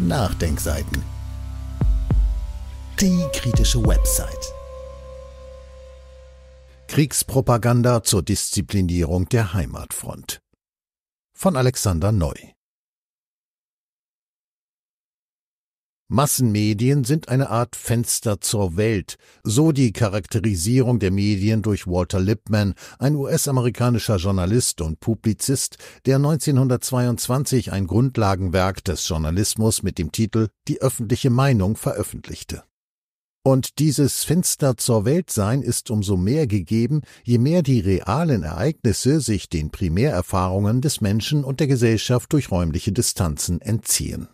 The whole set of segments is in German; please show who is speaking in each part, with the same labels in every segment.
Speaker 1: Nachdenkseiten. Die kritische Website. Kriegspropaganda zur Disziplinierung der Heimatfront. Von Alexander Neu. Massenmedien sind eine Art Fenster zur Welt, so die Charakterisierung der Medien durch Walter Lippmann, ein US-amerikanischer Journalist und Publizist, der 1922 ein Grundlagenwerk des Journalismus mit dem Titel Die öffentliche Meinung veröffentlichte. Und dieses Fenster zur Welt sein ist umso mehr gegeben, je mehr die realen Ereignisse sich den Primärerfahrungen des Menschen und der Gesellschaft durch räumliche Distanzen entziehen.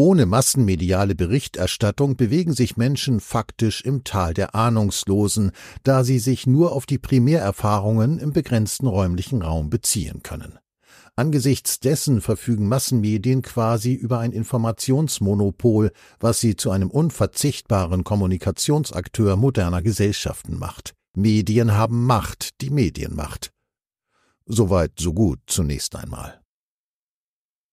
Speaker 1: Ohne massenmediale Berichterstattung bewegen sich Menschen faktisch im Tal der Ahnungslosen, da sie sich nur auf die Primärerfahrungen im begrenzten räumlichen Raum beziehen können. Angesichts dessen verfügen Massenmedien quasi über ein Informationsmonopol, was sie zu einem unverzichtbaren Kommunikationsakteur moderner Gesellschaften macht. Medien haben Macht, die Medienmacht. Soweit, so gut zunächst einmal.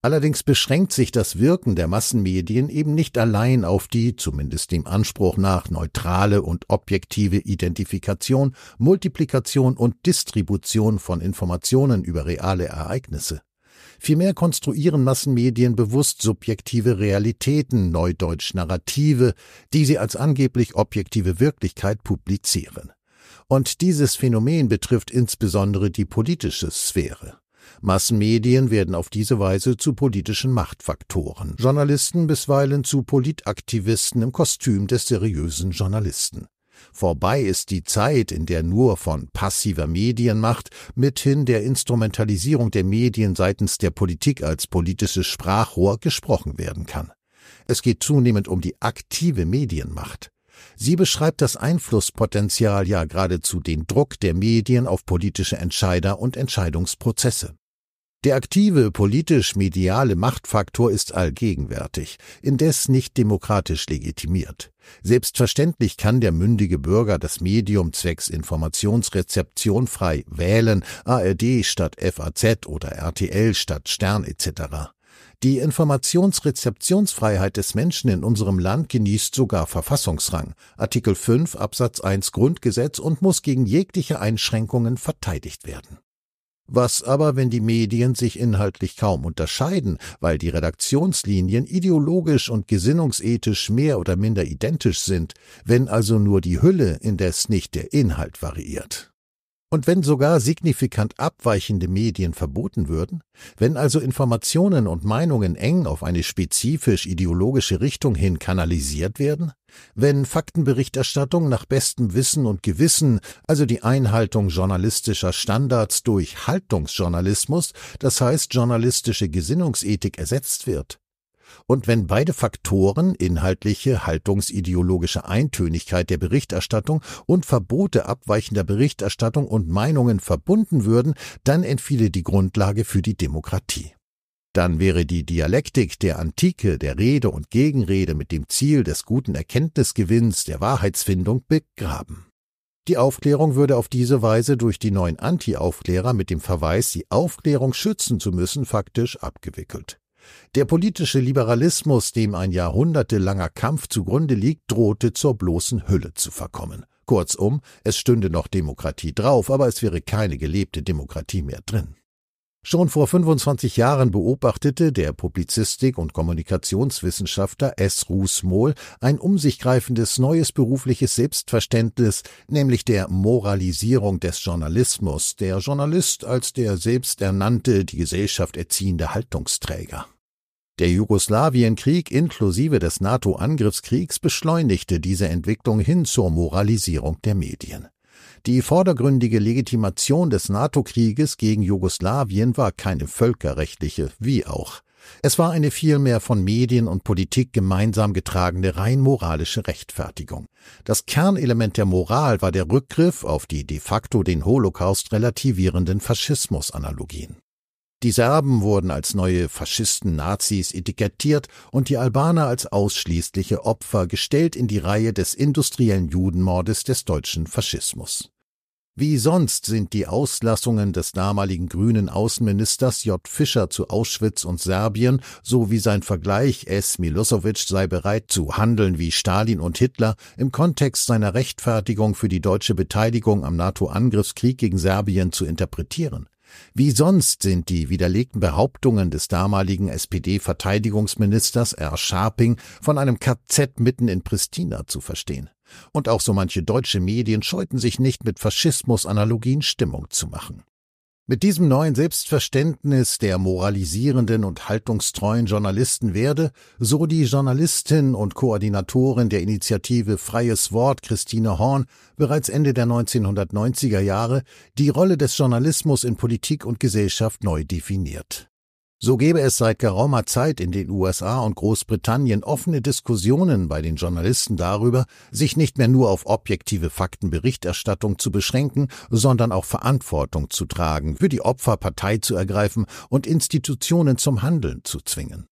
Speaker 1: Allerdings beschränkt sich das Wirken der Massenmedien eben nicht allein auf die, zumindest dem Anspruch nach, neutrale und objektive Identifikation, Multiplikation und Distribution von Informationen über reale Ereignisse. Vielmehr konstruieren Massenmedien bewusst subjektive Realitäten, neudeutsch Narrative, die sie als angeblich objektive Wirklichkeit publizieren. Und dieses Phänomen betrifft insbesondere die politische Sphäre. Massenmedien werden auf diese Weise zu politischen Machtfaktoren, Journalisten bisweilen zu Politaktivisten im Kostüm des seriösen Journalisten. Vorbei ist die Zeit, in der nur von passiver Medienmacht mithin der Instrumentalisierung der Medien seitens der Politik als politisches Sprachrohr gesprochen werden kann. Es geht zunehmend um die aktive Medienmacht. Sie beschreibt das Einflusspotenzial, ja geradezu den Druck der Medien auf politische Entscheider und Entscheidungsprozesse. Der aktive politisch-mediale Machtfaktor ist allgegenwärtig, indes nicht demokratisch legitimiert. Selbstverständlich kann der mündige Bürger das Medium zwecks Informationsrezeption frei wählen, ARD statt FAZ oder RTL statt Stern etc. Die Informationsrezeptionsfreiheit des Menschen in unserem Land genießt sogar Verfassungsrang. Artikel 5 Absatz 1 Grundgesetz und muss gegen jegliche Einschränkungen verteidigt werden. Was aber, wenn die Medien sich inhaltlich kaum unterscheiden, weil die Redaktionslinien ideologisch und gesinnungsethisch mehr oder minder identisch sind, wenn also nur die Hülle indes nicht der Inhalt variiert? Und wenn sogar signifikant abweichende Medien verboten würden, wenn also Informationen und Meinungen eng auf eine spezifisch ideologische Richtung hin kanalisiert werden, wenn Faktenberichterstattung nach bestem Wissen und Gewissen, also die Einhaltung journalistischer Standards durch Haltungsjournalismus, das heißt journalistische Gesinnungsethik ersetzt wird, und wenn beide Faktoren, inhaltliche, haltungsideologische Eintönigkeit der Berichterstattung und Verbote abweichender Berichterstattung und Meinungen verbunden würden, dann entfiele die Grundlage für die Demokratie. Dann wäre die Dialektik der Antike, der Rede und Gegenrede mit dem Ziel des guten Erkenntnisgewinns, der Wahrheitsfindung begraben. Die Aufklärung würde auf diese Weise durch die neuen Anti-Aufklärer mit dem Verweis, die Aufklärung schützen zu müssen, faktisch abgewickelt. Der politische Liberalismus, dem ein jahrhundertelanger Kampf zugrunde liegt, drohte zur bloßen Hülle zu verkommen. Kurzum, es stünde noch Demokratie drauf, aber es wäre keine gelebte Demokratie mehr drin. Schon vor 25 Jahren beobachtete der Publizistik- und Kommunikationswissenschaftler S. Rusmol ein um sich greifendes neues berufliches Selbstverständnis, nämlich der Moralisierung des Journalismus, der Journalist als der selbsternannte, die Gesellschaft erziehende Haltungsträger. Der Jugoslawienkrieg inklusive des NATO-Angriffskriegs beschleunigte diese Entwicklung hin zur Moralisierung der Medien. Die vordergründige Legitimation des NATO-Krieges gegen Jugoslawien war keine völkerrechtliche, wie auch. Es war eine vielmehr von Medien und Politik gemeinsam getragene rein moralische Rechtfertigung. Das Kernelement der Moral war der Rückgriff auf die de facto den Holocaust relativierenden Faschismus-Analogien. Die Serben wurden als neue Faschisten, Nazis etikettiert und die Albaner als ausschließliche Opfer gestellt in die Reihe des industriellen Judenmordes des deutschen Faschismus. Wie sonst sind die Auslassungen des damaligen grünen Außenministers J. Fischer zu Auschwitz und Serbien sowie sein Vergleich, S. Milosevic sei bereit zu handeln wie Stalin und Hitler, im Kontext seiner Rechtfertigung für die deutsche Beteiligung am NATO-Angriffskrieg gegen Serbien zu interpretieren. Wie sonst sind die widerlegten Behauptungen des damaligen SPD-Verteidigungsministers R. Scharping von einem KZ mitten in Pristina zu verstehen. Und auch so manche deutsche Medien scheuten sich nicht, mit Faschismus-Analogien Stimmung zu machen. Mit diesem neuen Selbstverständnis der moralisierenden und haltungstreuen Journalisten werde, so die Journalistin und Koordinatorin der Initiative Freies Wort Christine Horn bereits Ende der 1990er Jahre, die Rolle des Journalismus in Politik und Gesellschaft neu definiert. So gebe es seit geraumer Zeit in den USA und Großbritannien offene Diskussionen bei den Journalisten darüber, sich nicht mehr nur auf objektive Faktenberichterstattung zu beschränken, sondern auch Verantwortung zu tragen, für die Opfer Partei zu ergreifen und Institutionen zum Handeln zu zwingen.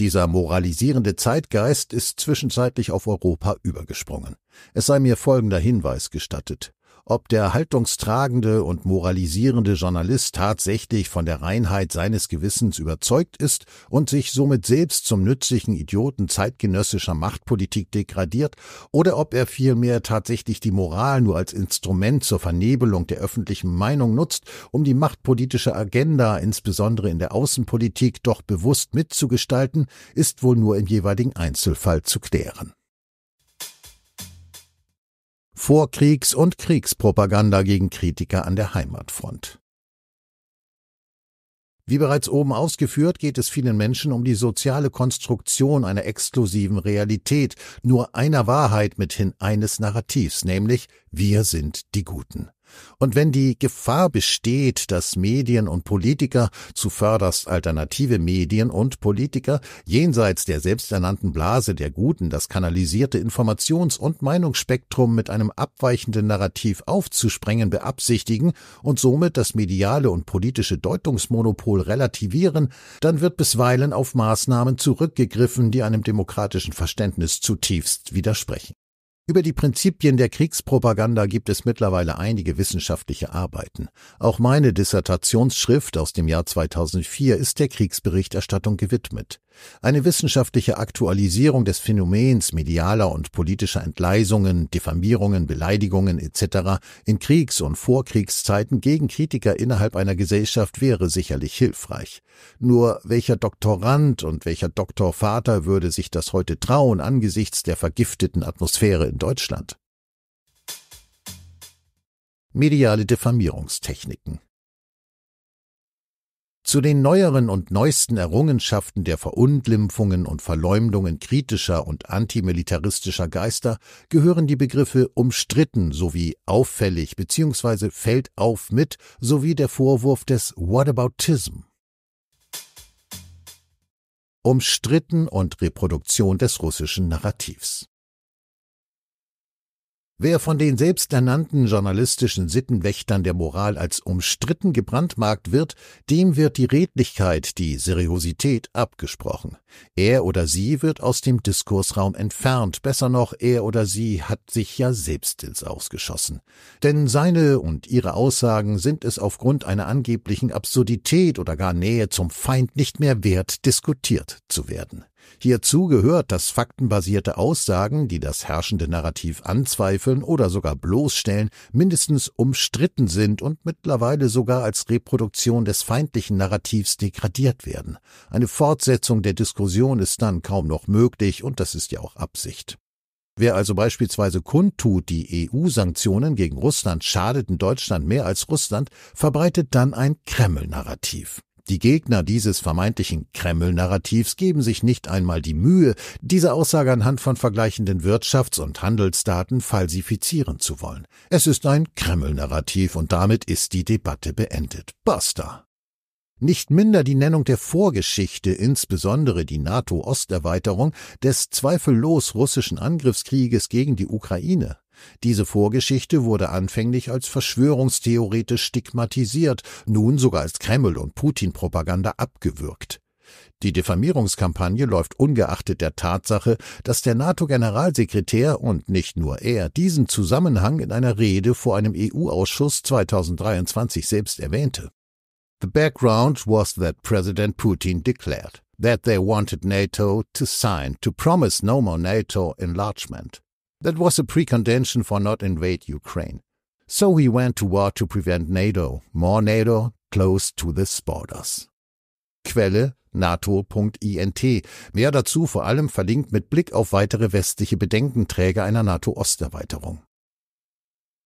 Speaker 1: Dieser moralisierende Zeitgeist ist zwischenzeitlich auf Europa übergesprungen. Es sei mir folgender Hinweis gestattet ob der haltungstragende und moralisierende Journalist tatsächlich von der Reinheit seines Gewissens überzeugt ist und sich somit selbst zum nützlichen Idioten zeitgenössischer Machtpolitik degradiert, oder ob er vielmehr tatsächlich die Moral nur als Instrument zur Vernebelung der öffentlichen Meinung nutzt, um die machtpolitische Agenda insbesondere in der Außenpolitik doch bewusst mitzugestalten, ist wohl nur im jeweiligen Einzelfall zu klären. Vorkriegs- und Kriegspropaganda gegen Kritiker an der Heimatfront. Wie bereits oben ausgeführt, geht es vielen Menschen um die soziale Konstruktion einer exklusiven Realität, nur einer Wahrheit mithin eines Narrativs, nämlich wir sind die Guten. Und wenn die Gefahr besteht, dass Medien und Politiker, zuvörderst alternative Medien und Politiker, jenseits der selbsternannten Blase der Guten das kanalisierte Informations- und Meinungsspektrum mit einem abweichenden Narrativ aufzusprengen beabsichtigen und somit das mediale und politische Deutungsmonopol relativieren, dann wird bisweilen auf Maßnahmen zurückgegriffen, die einem demokratischen Verständnis zutiefst widersprechen. Über die Prinzipien der Kriegspropaganda gibt es mittlerweile einige wissenschaftliche Arbeiten. Auch meine Dissertationsschrift aus dem Jahr 2004 ist der Kriegsberichterstattung gewidmet. Eine wissenschaftliche Aktualisierung des Phänomens medialer und politischer Entgleisungen, Diffamierungen, Beleidigungen etc. in Kriegs- und Vorkriegszeiten gegen Kritiker innerhalb einer Gesellschaft wäre sicherlich hilfreich. Nur welcher Doktorand und welcher Doktorvater würde sich das heute trauen angesichts der vergifteten Atmosphäre in Deutschland. Mediale Diffamierungstechniken zu den neueren und neuesten Errungenschaften der Verunglimpfungen und Verleumdungen kritischer und antimilitaristischer Geister gehören die Begriffe umstritten sowie auffällig bzw. fällt auf mit sowie der Vorwurf des Whataboutism. Umstritten und Reproduktion des russischen Narrativs. Wer von den selbsternannten journalistischen Sittenwächtern der Moral als umstritten gebrandmarkt wird, dem wird die Redlichkeit, die Seriosität abgesprochen. Er oder sie wird aus dem Diskursraum entfernt, besser noch, er oder sie hat sich ja selbst ins Ausgeschossen. Denn seine und ihre Aussagen sind es aufgrund einer angeblichen Absurdität oder gar Nähe zum Feind nicht mehr wert, diskutiert zu werden. Hierzu gehört, dass faktenbasierte Aussagen, die das herrschende Narrativ anzweifeln oder sogar bloßstellen, mindestens umstritten sind und mittlerweile sogar als Reproduktion des feindlichen Narrativs degradiert werden. Eine Fortsetzung der Diskussion ist dann kaum noch möglich und das ist ja auch Absicht. Wer also beispielsweise kundtut, die EU-Sanktionen gegen Russland schadeten Deutschland mehr als Russland, verbreitet dann ein Kreml-Narrativ. Die Gegner dieses vermeintlichen Kreml-Narrativs geben sich nicht einmal die Mühe, diese Aussage anhand von vergleichenden Wirtschafts- und Handelsdaten falsifizieren zu wollen. Es ist ein Kreml-Narrativ und damit ist die Debatte beendet. Basta! Nicht minder die Nennung der Vorgeschichte, insbesondere die NATO-Osterweiterung, des zweifellos russischen Angriffskrieges gegen die Ukraine diese Vorgeschichte wurde anfänglich als verschwörungstheoretisch stigmatisiert, nun sogar als Kreml- und Putin-Propaganda abgewürgt. Die Diffamierungskampagne läuft ungeachtet der Tatsache, dass der NATO-Generalsekretär und nicht nur er diesen Zusammenhang in einer Rede vor einem EU-Ausschuss 2023 selbst erwähnte. The background was that President Putin declared that they wanted NATO to sign to promise no more NATO enlargement. That was a precondition for not invade Ukraine. So he went to war to prevent NATO, more NATO, close to the borders. Quelle NATO.int. Mehr dazu vor allem verlinkt mit Blick auf weitere westliche Bedenkenträger einer NATO-Osterweiterung.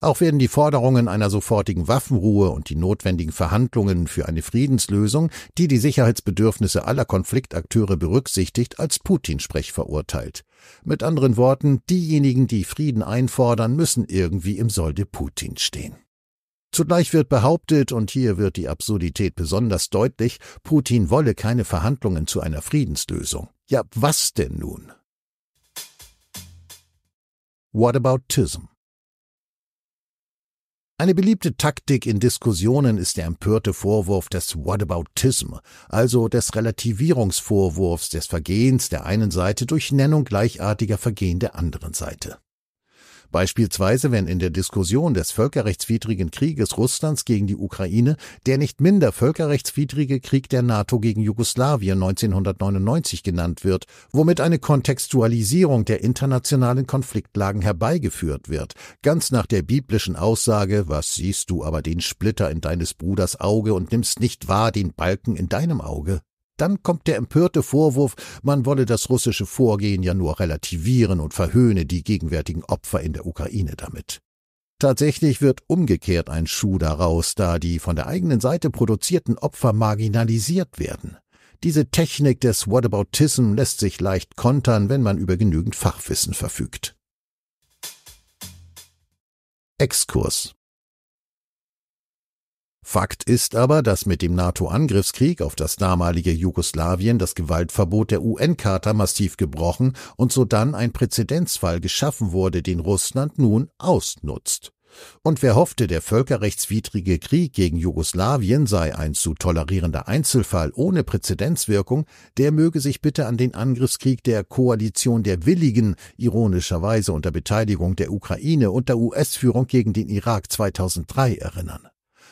Speaker 1: Auch werden die Forderungen einer sofortigen Waffenruhe und die notwendigen Verhandlungen für eine Friedenslösung, die die Sicherheitsbedürfnisse aller Konfliktakteure berücksichtigt, als Putinsprech verurteilt. Mit anderen Worten, diejenigen, die Frieden einfordern, müssen irgendwie im Solde Putin stehen. Zugleich wird behauptet, und hier wird die Absurdität besonders deutlich, Putin wolle keine Verhandlungen zu einer Friedenslösung. Ja, was denn nun? What about Tism? Eine beliebte Taktik in Diskussionen ist der empörte Vorwurf des Whataboutism, also des Relativierungsvorwurfs des Vergehens der einen Seite durch Nennung gleichartiger Vergehen der anderen Seite. Beispielsweise, wenn in der Diskussion des völkerrechtswidrigen Krieges Russlands gegen die Ukraine der nicht minder völkerrechtswidrige Krieg der NATO gegen Jugoslawien 1999 genannt wird, womit eine Kontextualisierung der internationalen Konfliktlagen herbeigeführt wird, ganz nach der biblischen Aussage, was siehst du aber den Splitter in deines Bruders Auge und nimmst nicht wahr den Balken in deinem Auge? Dann kommt der empörte Vorwurf, man wolle das russische Vorgehen ja nur relativieren und verhöhne die gegenwärtigen Opfer in der Ukraine damit. Tatsächlich wird umgekehrt ein Schuh daraus, da die von der eigenen Seite produzierten Opfer marginalisiert werden. Diese Technik des Whataboutism lässt sich leicht kontern, wenn man über genügend Fachwissen verfügt. Exkurs Fakt ist aber, dass mit dem NATO-Angriffskrieg auf das damalige Jugoslawien das Gewaltverbot der UN-Charta massiv gebrochen und sodann ein Präzedenzfall geschaffen wurde, den Russland nun ausnutzt. Und wer hoffte, der völkerrechtswidrige Krieg gegen Jugoslawien sei ein zu tolerierender Einzelfall ohne Präzedenzwirkung, der möge sich bitte an den Angriffskrieg der Koalition der Willigen, ironischerweise unter Beteiligung der Ukraine und der US-Führung gegen den Irak 2003 erinnern.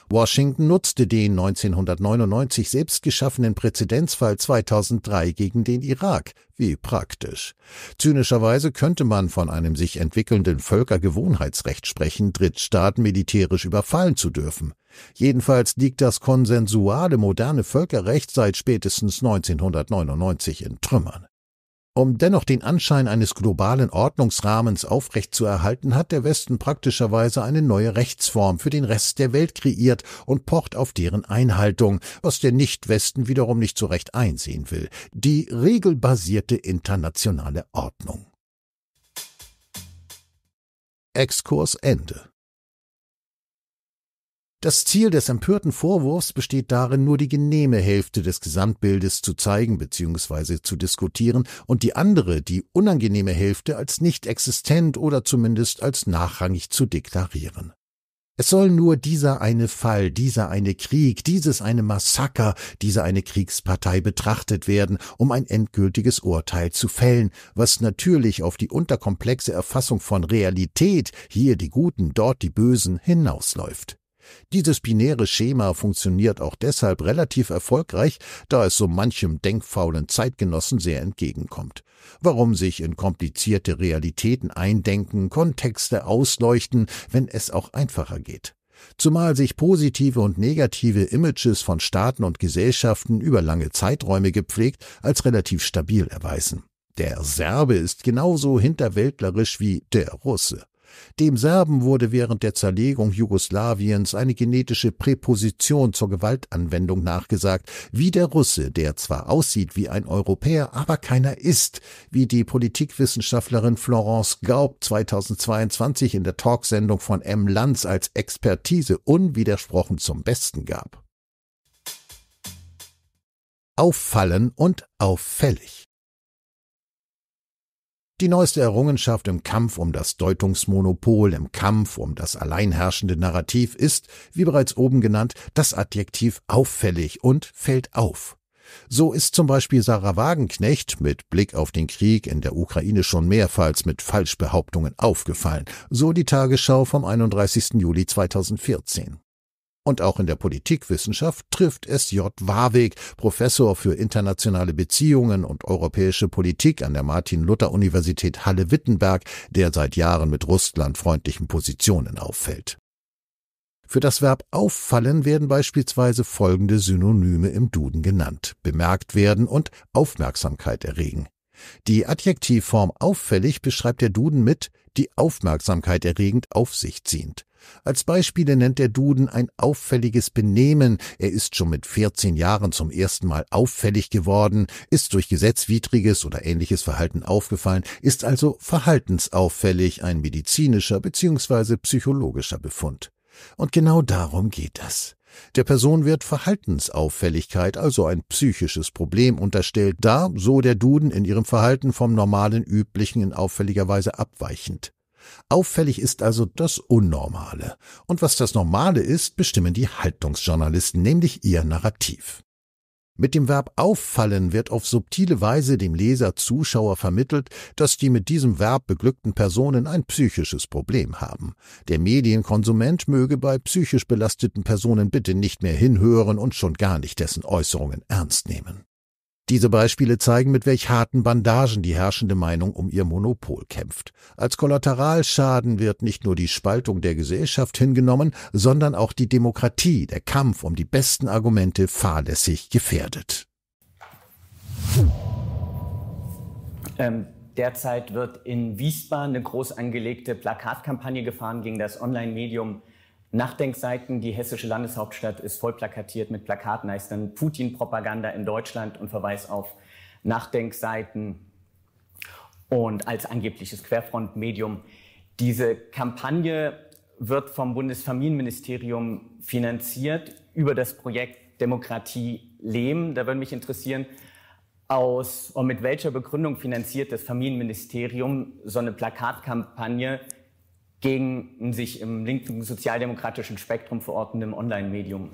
Speaker 1: Washington nutzte den 1999 selbst geschaffenen Präzedenzfall 2003 gegen den Irak. Wie praktisch. Zynischerweise könnte man von einem sich entwickelnden Völkergewohnheitsrecht sprechen, Drittstaaten militärisch überfallen zu dürfen. Jedenfalls liegt das konsensuale moderne Völkerrecht seit spätestens 1999 in Trümmern. Um dennoch den Anschein eines globalen Ordnungsrahmens aufrechtzuerhalten, hat der Westen praktischerweise eine neue Rechtsform für den Rest der Welt kreiert und pocht auf deren Einhaltung, was der Nicht-Westen wiederum nicht so recht einsehen will. Die regelbasierte internationale Ordnung. Exkurs Ende. Das Ziel des empörten Vorwurfs besteht darin, nur die genehme Hälfte des Gesamtbildes zu zeigen bzw. zu diskutieren und die andere, die unangenehme Hälfte, als nicht existent oder zumindest als nachrangig zu deklarieren. Es soll nur dieser eine Fall, dieser eine Krieg, dieses eine Massaker, diese eine Kriegspartei betrachtet werden, um ein endgültiges Urteil zu fällen, was natürlich auf die unterkomplexe Erfassung von Realität, hier die Guten, dort die Bösen, hinausläuft. Dieses binäre Schema funktioniert auch deshalb relativ erfolgreich, da es so manchem denkfaulen Zeitgenossen sehr entgegenkommt. Warum sich in komplizierte Realitäten eindenken, Kontexte ausleuchten, wenn es auch einfacher geht? Zumal sich positive und negative Images von Staaten und Gesellschaften über lange Zeiträume gepflegt als relativ stabil erweisen. Der Serbe ist genauso hinterwäldlerisch wie der Russe. Dem Serben wurde während der Zerlegung Jugoslawiens eine genetische Präposition zur Gewaltanwendung nachgesagt, wie der Russe, der zwar aussieht wie ein Europäer, aber keiner ist, wie die Politikwissenschaftlerin Florence Gaub 2022 in der Talksendung von M. Lanz als Expertise unwidersprochen zum Besten gab. Auffallen und auffällig. Die neueste Errungenschaft im Kampf um das Deutungsmonopol, im Kampf um das alleinherrschende Narrativ ist, wie bereits oben genannt, das Adjektiv auffällig und fällt auf. So ist zum Beispiel Sarah Wagenknecht mit Blick auf den Krieg in der Ukraine schon mehrfach mit Falschbehauptungen aufgefallen, so die Tagesschau vom 31. Juli 2014. Und auch in der Politikwissenschaft trifft es J. Warweg, Professor für internationale Beziehungen und europäische Politik an der Martin-Luther-Universität Halle-Wittenberg, der seit Jahren mit russlandfreundlichen Positionen auffällt. Für das Verb auffallen werden beispielsweise folgende Synonyme im Duden genannt. Bemerkt werden und Aufmerksamkeit erregen. Die Adjektivform auffällig beschreibt der Duden mit die Aufmerksamkeit erregend auf sich ziehend. Als Beispiele nennt der Duden ein auffälliges Benehmen. Er ist schon mit 14 Jahren zum ersten Mal auffällig geworden, ist durch gesetzwidriges oder ähnliches Verhalten aufgefallen, ist also verhaltensauffällig, ein medizinischer bzw. psychologischer Befund. Und genau darum geht es. Der Person wird Verhaltensauffälligkeit, also ein psychisches Problem, unterstellt, da, so der Duden, in ihrem Verhalten vom normalen Üblichen in auffälliger Weise abweichend. Auffällig ist also das Unnormale. Und was das Normale ist, bestimmen die Haltungsjournalisten, nämlich ihr Narrativ. Mit dem Verb auffallen wird auf subtile Weise dem Leser Zuschauer vermittelt, dass die mit diesem Verb beglückten Personen ein psychisches Problem haben. Der Medienkonsument möge bei psychisch belasteten Personen bitte nicht mehr hinhören und schon gar nicht dessen Äußerungen ernst nehmen. Diese Beispiele zeigen, mit welch harten Bandagen die herrschende Meinung um ihr Monopol kämpft. Als Kollateralschaden wird nicht nur die Spaltung der Gesellschaft hingenommen, sondern auch die Demokratie, der Kampf um die besten Argumente fahrlässig gefährdet.
Speaker 2: Ähm, derzeit wird in Wiesbaden eine groß angelegte Plakatkampagne gefahren gegen das Online-Medium Nachdenkseiten. Die hessische Landeshauptstadt ist voll plakatiert mit Plakaten, heißt dann Putin-Propaganda in Deutschland und Verweis auf Nachdenkseiten und als angebliches Querfrontmedium. Diese Kampagne wird vom Bundesfamilienministerium finanziert über das Projekt Demokratie Lehm. Da würde mich interessieren, aus und mit welcher Begründung finanziert das Familienministerium so eine Plakatkampagne gegen einen sich im linken sozialdemokratischen Spektrum verortenden Online-Medium?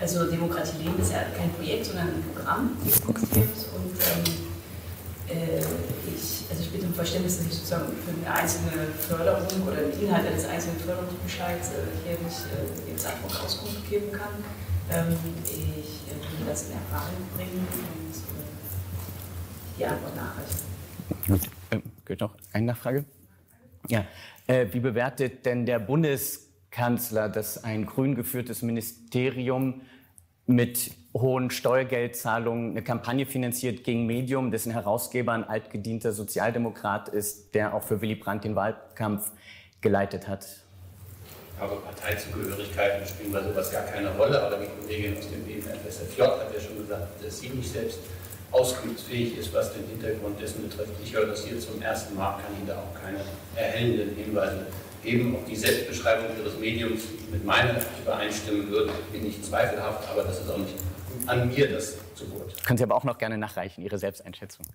Speaker 2: Also Demokratie leben ist ja kein Projekt, sondern ein Programm. Okay. Und ähm, äh, ich, also ich bitte um Verständnis, dass ich sozusagen für eine einzelne Förderung
Speaker 1: oder den Inhalt eines einzelnen Förderungsbescheids äh, hier nicht äh, im Zeitpunkt Auskunft geben kann. Ähm, ich äh, will das in
Speaker 2: Erfahrung bringen und äh, die Antwort nachreichen. Gut, ähm, noch eine Nachfrage? Ja. Äh, wie bewertet denn der Bundeskanzler, dass ein grün geführtes Ministerium mit hohen Steuergeldzahlungen eine Kampagne finanziert gegen Medium, dessen Herausgeber ein altgedienter Sozialdemokrat ist, der auch für Willy Brandt den Wahlkampf geleitet hat?
Speaker 1: Aber Parteizugehörigkeiten spielen bei sowas gar keine Rolle. Aber die Kollegin aus dem BMFSFJ hat ja schon gesagt, dass sie nicht selbst auskunftsfähig ist, was den Hintergrund dessen betrifft. Ich höre das hier zum ersten Mal, kann Ihnen da auch keine erhellenden Hinweise geben. Ob die Selbstbeschreibung Ihres Mediums mit meiner übereinstimmen würde, bin ich zweifelhaft, aber das ist auch nicht an mir das zu beurteilen.
Speaker 2: Können Sie aber auch noch gerne nachreichen, Ihre Selbsteinschätzung.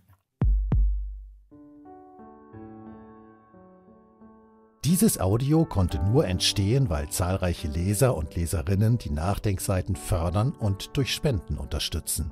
Speaker 1: Dieses Audio konnte nur entstehen, weil zahlreiche Leser und Leserinnen die Nachdenkseiten fördern und durch Spenden unterstützen.